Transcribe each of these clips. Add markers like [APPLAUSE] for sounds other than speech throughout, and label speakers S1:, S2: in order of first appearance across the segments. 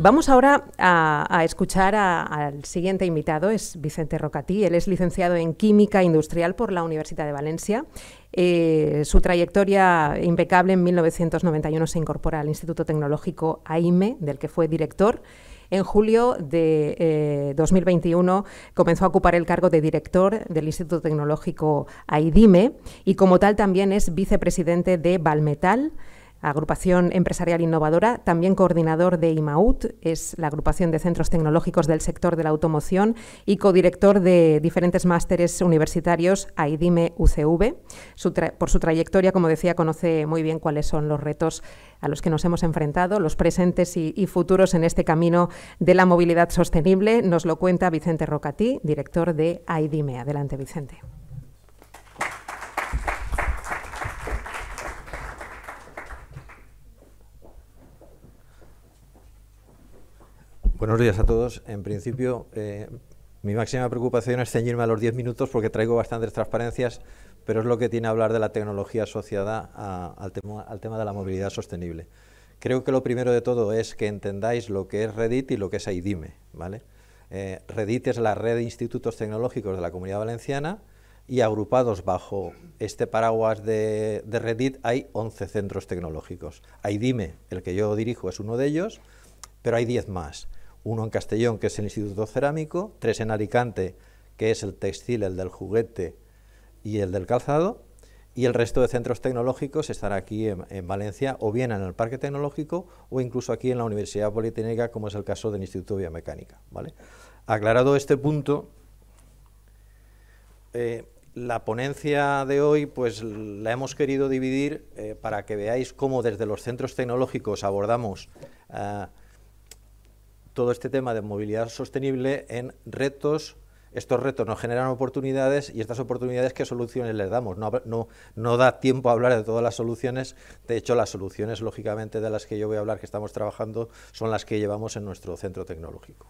S1: Vamos ahora a, escuchar al siguiente invitado, es Vicente Rocatí. Él es licenciado en Química Industrial por la Universidad de Valencia. Eh, su trayectoria impecable en 1991 se incorpora al Instituto Tecnológico AIME, del que fue director. En julio de 2021 eh, comenzó a ocupar el cargo de director del Instituto Tecnológico AIDIME y como tal también es vicepresidente de Valmetal, agrupación empresarial innovadora, también coordinador de IMAUT, es la agrupación de centros tecnológicos del sector de la automoción y codirector de diferentes másteres universitarios AIDIME UCV. por su trayectoria, como decía, conoce muy bien cuáles son los retos a los que nos hemos enfrentado, los presentes y, y futuros en este camino de la movilidad sostenible. Nos lo cuenta Vicente Rocatí, director de AIDIME. Adelante, Vicente. Buenos días a todos. En principio, eh, mi máxima preocupación es ceñirme a los 10 minutos porque traigo bastantes transparencias, pero es lo que tiene hablar de la tecnología asociada al, tema, de la movilidad sostenible. Creo que lo primero de todo es que entendáis lo que es Reddit y lo que es AIDIME. ¿vale? Eh, es la red de institutos tecnológicos de la Comunidad Valenciana y agrupados bajo este paraguas de, de, Reddit hay 11 centros tecnológicos. AIDIME, el que yo dirijo, es uno de ellos, pero hay 10 más uno en Castellón, que es el Instituto Cerámico, tres en Alicante, que es el textil, el del juguete y el del calzado, y el resto de centros tecnológicos estará aquí en, Valencia, o bien en el Parque Tecnológico, o incluso aquí en la Universidad Politécnica, como es el caso del Instituto de Biomecánica. ¿vale? Aclarado este punto, eh, la ponencia de hoy pues, la hemos querido dividir eh, para que veáis cómo desde los centros tecnológicos abordamos eh, todo este tema de movilidad sostenible en retos. Estos retos nos generan oportunidades y estas oportunidades, ¿qué soluciones les damos? No, no, da tiempo a hablar de todas las soluciones. De hecho, las soluciones, lógicamente, de las que yo voy a hablar, que estamos trabajando, son las que llevamos en nuestro centro tecnológico.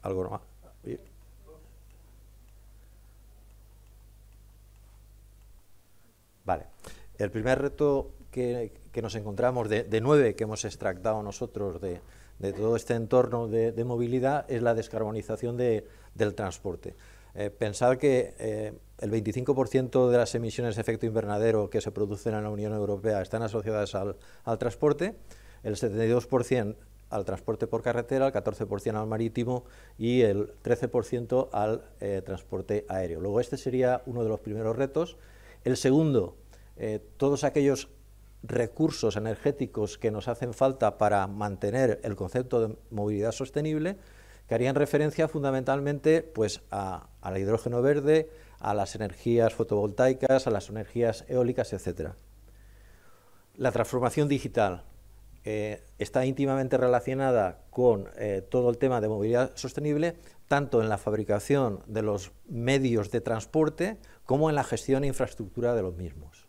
S1: algo más? Vale. El primer reto que, nos encontramos de, nueve que hemos extractado nosotros de, todo este entorno de, movilidad es la descarbonización del transporte. Eh, pensar que eh, el 25% de las emisiones de efecto invernadero que se producen en la Unión Europea están asociadas al, transporte, el 72% al transporte por carretera, el 14% al marítimo y el 13% al eh, transporte aéreo. Luego, este sería uno de los primeros retos, el segundo, eh, todos aquellos recursos energéticos que nos hacen falta para mantener el concepto de movilidad sostenible, que harían referencia fundamentalmente pues, al hidrógeno verde, a las energías fotovoltaicas, a las energías eólicas, etc. La transformación digital, eh, está íntimamente relacionada con eh, todo el tema de movilidad sostenible, tanto en la fabricación de los medios de transporte como en la gestión e infraestructura de los mismos.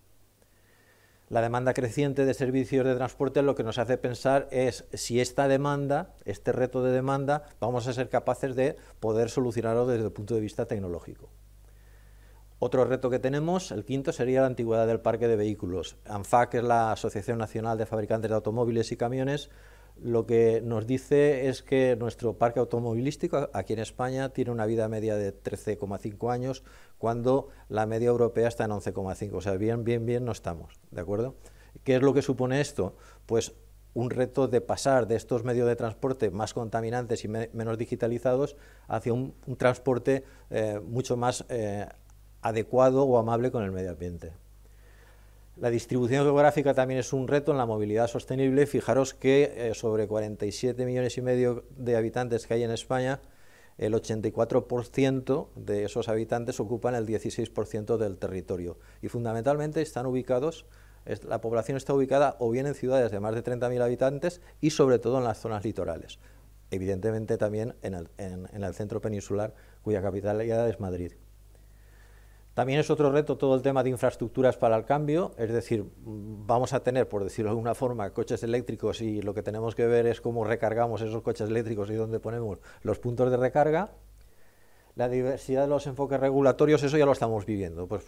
S1: La demanda creciente de servicios de transporte lo que nos hace pensar es si esta demanda, este reto de demanda, vamos a ser capaces de poder solucionarlo desde el punto de vista tecnológico. Otro reto que tenemos, el quinto, sería la antigüedad del parque de vehículos. ANFAC, que es la Asociación Nacional de Fabricantes de Automóviles y Camiones, lo que nos dice es que nuestro parque automovilístico aquí en España tiene una vida media de 13,5 años, cuando la media europea está en 11,5. O sea, bien, bien, bien no estamos, ¿de acuerdo? ¿Qué es lo que supone esto? Pues un reto de pasar de estos medios de transporte más contaminantes y menos digitalizados hacia un, transporte eh, mucho más eh, adecuado o amable con el medio ambiente. La distribución geográfica también es un reto en la movilidad sostenible. Fijaros que eh, sobre 47 millones y medio de habitantes que hay en España, el 84% de esos habitantes ocupan el 16% del territorio y fundamentalmente están ubicados, la población está ubicada o bien en ciudades de más de 30.000 habitantes y sobre todo en las zonas litorales, evidentemente también en el, el centro peninsular cuya capitalidad es Madrid. También es otro reto todo el tema de infraestructuras para el cambio, es decir, vamos a tener, por decirlo de alguna forma, coches eléctricos y lo que tenemos que ver es cómo recargamos esos coches eléctricos y dónde ponemos los puntos de recarga. La diversidad de los enfoques regulatorios, eso ya lo estamos viviendo. Pues,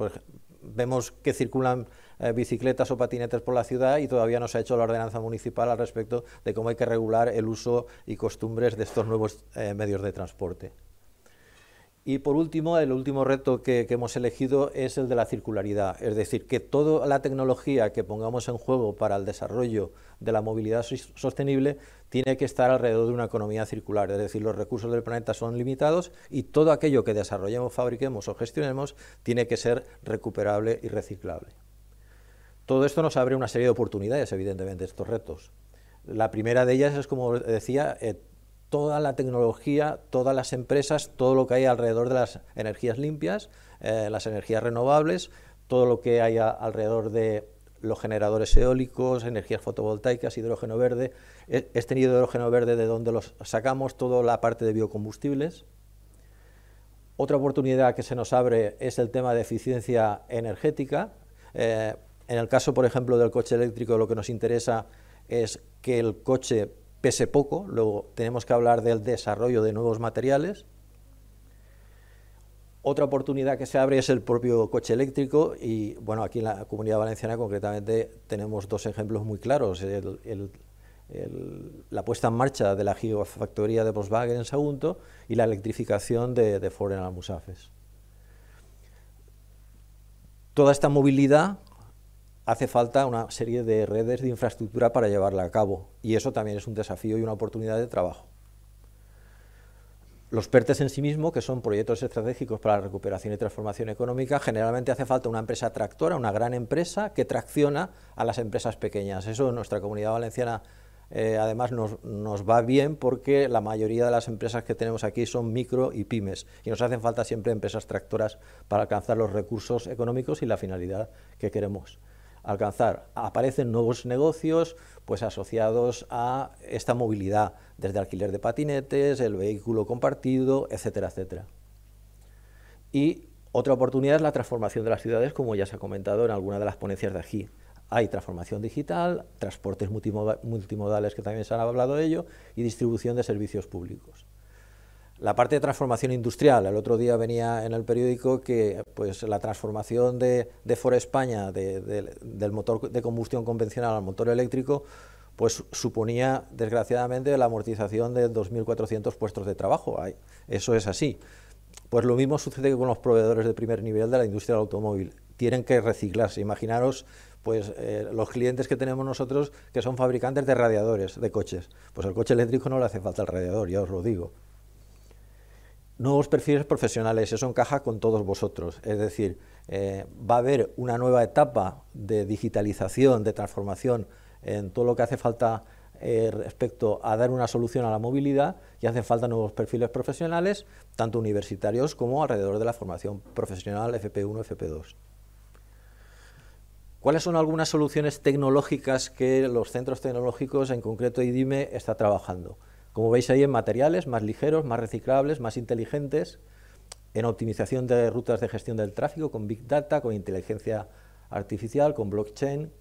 S1: vemos que circulan eh, bicicletas o patinetes por la ciudad y todavía no se ha hecho la ordenanza municipal al respecto de cómo hay que regular el uso y costumbres de estos nuevos eh, medios de transporte. Y por último, el último reto que, hemos elegido es el de la circularidad, es decir, que toda la tecnología que pongamos en juego para el desarrollo de la movilidad sostenible tiene que estar alrededor de una economía circular, es decir, los recursos del planeta son limitados y todo aquello que desarrollemos, fabriquemos o gestionemos tiene que ser recuperable y reciclable. Todo esto nos abre una serie de oportunidades, evidentemente, estos retos. La primera de ellas es, como decía, eh, toda la tecnología, todas las empresas, todo lo que hay alrededor de las energías limpias, eh, las energías renovables, todo lo que hay alrededor de los generadores eólicos, energías fotovoltaicas, hidrógeno verde, e, este hidrógeno verde de donde los sacamos, toda la parte de biocombustibles. Otra oportunidad que se nos abre es el tema de eficiencia energética. Eh, en el caso, por ejemplo, del coche eléctrico, lo que nos interesa es que el coche ese poco, luego tenemos que hablar del desarrollo de nuevos materiales. Otra oportunidad que se abre es el propio coche eléctrico y bueno, aquí en la Comunidad Valenciana concretamente tenemos dos ejemplos muy claros. la puesta en marcha de la gigafactoría de Volkswagen en Sagunto y la electrificación de, de Ford en Almusafes. Toda esta movilidad hace falta una serie de redes de infraestructura para llevarla a cabo y eso también es un desafío y una oportunidad de trabajo. Los PERTES en sí mismo, que son proyectos estratégicos para la recuperación y transformación económica, generalmente hace falta una empresa tractora, una gran empresa que tracciona a las empresas pequeñas. Eso en nuestra comunidad valenciana eh, además nos va bien porque la mayoría de las empresas que tenemos aquí son micro y pymes y nos hacen falta siempre empresas tractoras para alcanzar los recursos económicos y la finalidad que queremos alcanzar. Aparecen nuevos negocios pues asociados a esta movilidad, desde alquiler de patinetes, el vehículo compartido, etcétera, etcétera. Y otra oportunidad es la transformación de las ciudades, como ya se ha comentado en alguna de las ponencias de aquí. Hay transformación digital, transportes multimodales, que también se han hablado de ello, y distribución de servicios públicos. La parte de transformación industrial, el otro día venía en el periódico que pues, la transformación de, de For España del motor de combustión convencional al motor eléctrico pues suponía desgraciadamente la amortización de 2.400 puestos de trabajo. Eso es así. Pues lo mismo sucede con los proveedores de primer nivel de la industria del automóvil. Tienen que reciclarse. Imaginaros pues eh, los clientes que tenemos nosotros que son fabricantes de radiadores de coches. Pues el coche eléctrico no le hace falta el radiador, ya os lo digo. Nuevos perfiles profesionales, eso encaja con todos vosotros. Es decir, eh, va a haber una nueva etapa de digitalización, de transformación en todo lo que hace falta eh, respecto a dar una solución a la movilidad y hacen falta nuevos perfiles profesionales, tanto universitarios como alrededor de la formación profesional FP1, FP2. ¿Cuáles son algunas soluciones tecnológicas que los centros tecnológicos, en concreto IDIME, está trabajando? Como veis ahí en materiales más ligeros, más reciclables, más inteligentes, en optimización de rutas de gestión del tráfico con Big Data, con inteligencia artificial, con blockchain.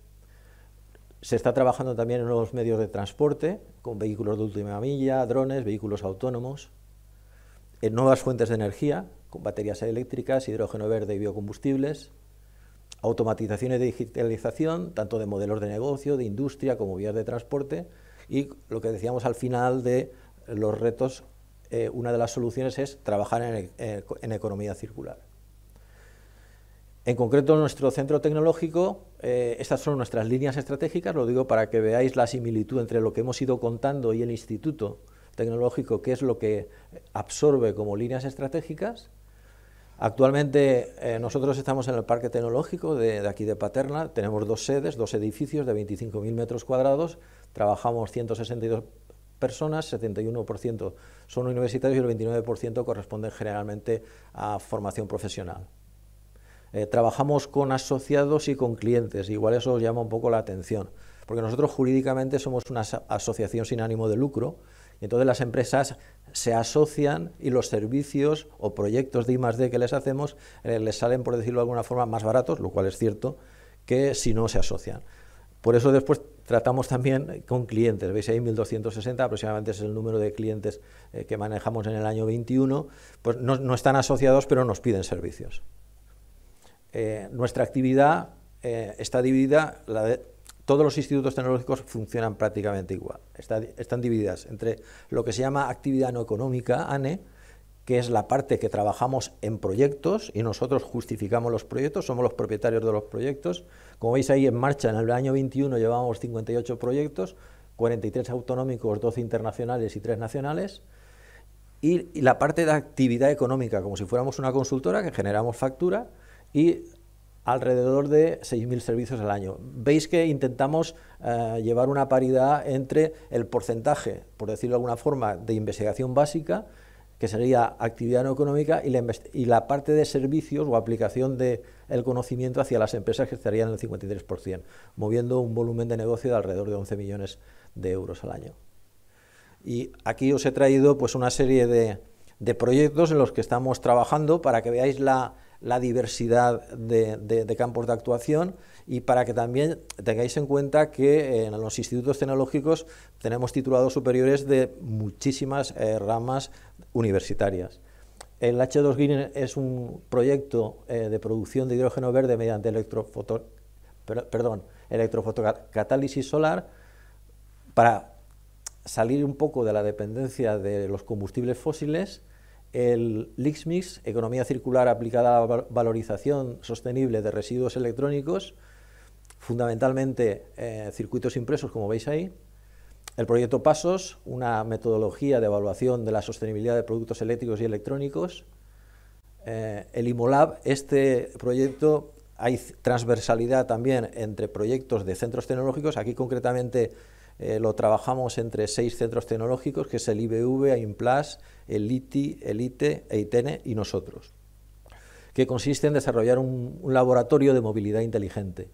S1: Se está trabajando también en nuevos medios de transporte, con vehículos de última milla, drones, vehículos autónomos, en nuevas fuentes de energía, con baterías eléctricas, hidrógeno verde y biocombustibles, automatizaciones y digitalización, tanto de modelos de negocio, de industria como vías de transporte, y lo que decíamos al final de los retos, eh, una de las soluciones es trabajar eh, en, economía circular. En concreto, nuestro centro tecnológico, eh, estas son nuestras líneas estratégicas, lo digo para que veáis la similitud entre lo que hemos ido contando y el instituto tecnológico, que es lo que absorbe como líneas estratégicas, Actualmente eh, nosotros estamos en el Parque Tecnológico de, aquí de Paterna, tenemos dos sedes, dos edificios de 25.000 metros cuadrados, trabajamos 162 personas, 71% son universitarios y el 29% corresponden generalmente a formación profesional. Eh, trabajamos con asociados y con clientes, igual eso llama un poco la atención, porque nosotros jurídicamente somos una asociación sin ánimo de lucro, entonces las empresas se asocian y los servicios o proyectos de I+.D. que les hacemos eh, les salen, por decirlo de alguna forma, más baratos, lo cual es cierto, que si no se asocian. Por eso después tratamos también con clientes. Veis ahí 1.260, aproximadamente es el número de clientes eh, que manejamos en el año 21. Pues no, están asociados, pero nos piden servicios. Eh, nuestra actividad está dividida, la de todos los institutos tecnológicos funcionan prácticamente igual. están divididas entre lo que se llama actividad no económica, ANE, que es la parte que trabajamos en proyectos y nosotros justificamos los proyectos, somos los propietarios de los proyectos. Como veis ahí en marcha, en el año 21 llevábamos 58 proyectos, 43 autonómicos, 12 internacionales y 3 nacionales. Y, y la parte de actividad económica, como si fuéramos una consultora que generamos factura y alrededor de 6.000 servicios al año. Veis que intentamos eh, llevar una paridad entre el porcentaje, por decirlo de alguna forma, de investigación básica, que sería actividad no económica, y la, parte de servicios o aplicación del conocimiento hacia las empresas que estarían en el 53%, moviendo un volumen de negocio de alrededor de 11 millones de euros al año. Y aquí os he traído pues, una serie de proyectos en los que estamos trabajando para que veáis la, la diversidad de, campos de actuación y para que también tengáis en cuenta que eh, en los institutos tecnológicos tenemos titulados superiores de muchísimas eh, ramas universitarias. El H2 Green es un proyecto eh, de producción de hidrógeno verde mediante electrofoto, electrofotocatálisis solar para salir un poco de la dependencia de los combustibles fósiles el LixMix, Economía Circular aplicada a la valorización sostenible de residuos electrónicos, fundamentalmente eh, circuitos impresos, como veis ahí. El proyecto PASOS, una metodología de evaluación de la sostenibilidad de productos eléctricos y electrónicos. Eh, el IMOLAB, este proyecto, hay transversalidad también entre proyectos de centros tecnológicos, aquí concretamente eh, lo trabajamos entre seis centros tecnológicos, que es el IBV, AIMPLAS, el ITI, el ITE, EITENE y nosotros, que consiste en desarrollar un, laboratorio de movilidad inteligente.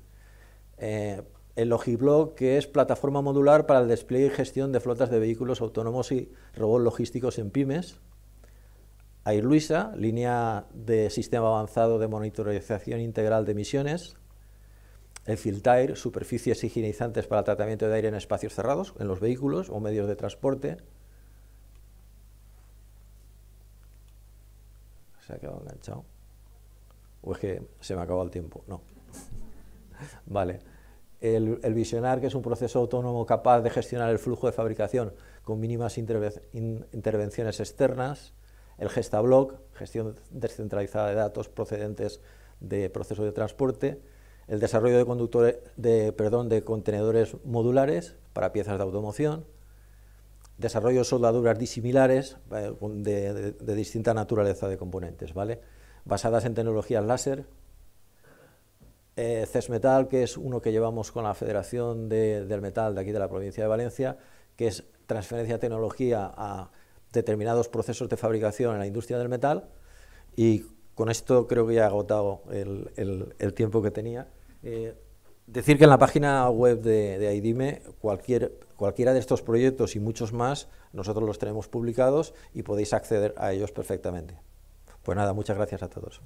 S1: Eh, el Logiblock, que es plataforma modular para el despliegue y gestión de flotas de vehículos autónomos y robots logísticos en pymes. Airluisa, línea de sistema avanzado de monitorización integral de emisiones, el filtair, superficies higienizantes para tratamiento de aire en espacios cerrados, en los vehículos o medios de transporte. Se ha quedado enganchado. ¿O es que se me ha acabado el tiempo? No. [LAUGHS] vale. El, visionar, que es un proceso autónomo capaz de gestionar el flujo de fabricación con mínimas intervenciones externas. El block gestión descentralizada de datos procedentes de procesos de transporte el desarrollo de, conductores, de, perdón, de contenedores modulares para piezas de automoción, desarrollo de soldaduras disimilares eh, de, distinta naturaleza de componentes, ¿vale? basadas en tecnologías láser. Eh, CESMetal, que es uno que llevamos con la Federación del Metal de aquí de la provincia de Valencia, que es transferencia de tecnología a determinados procesos de fabricación en la industria del metal y con esto creo que ya he agotado el, tiempo que tenía. Eh, decir que en la página web de, de cualquier, cualquiera de estos proyectos y muchos más nosotros los tenemos publicados y podéis acceder a ellos perfectamente. Pues nada, muchas gracias a todos.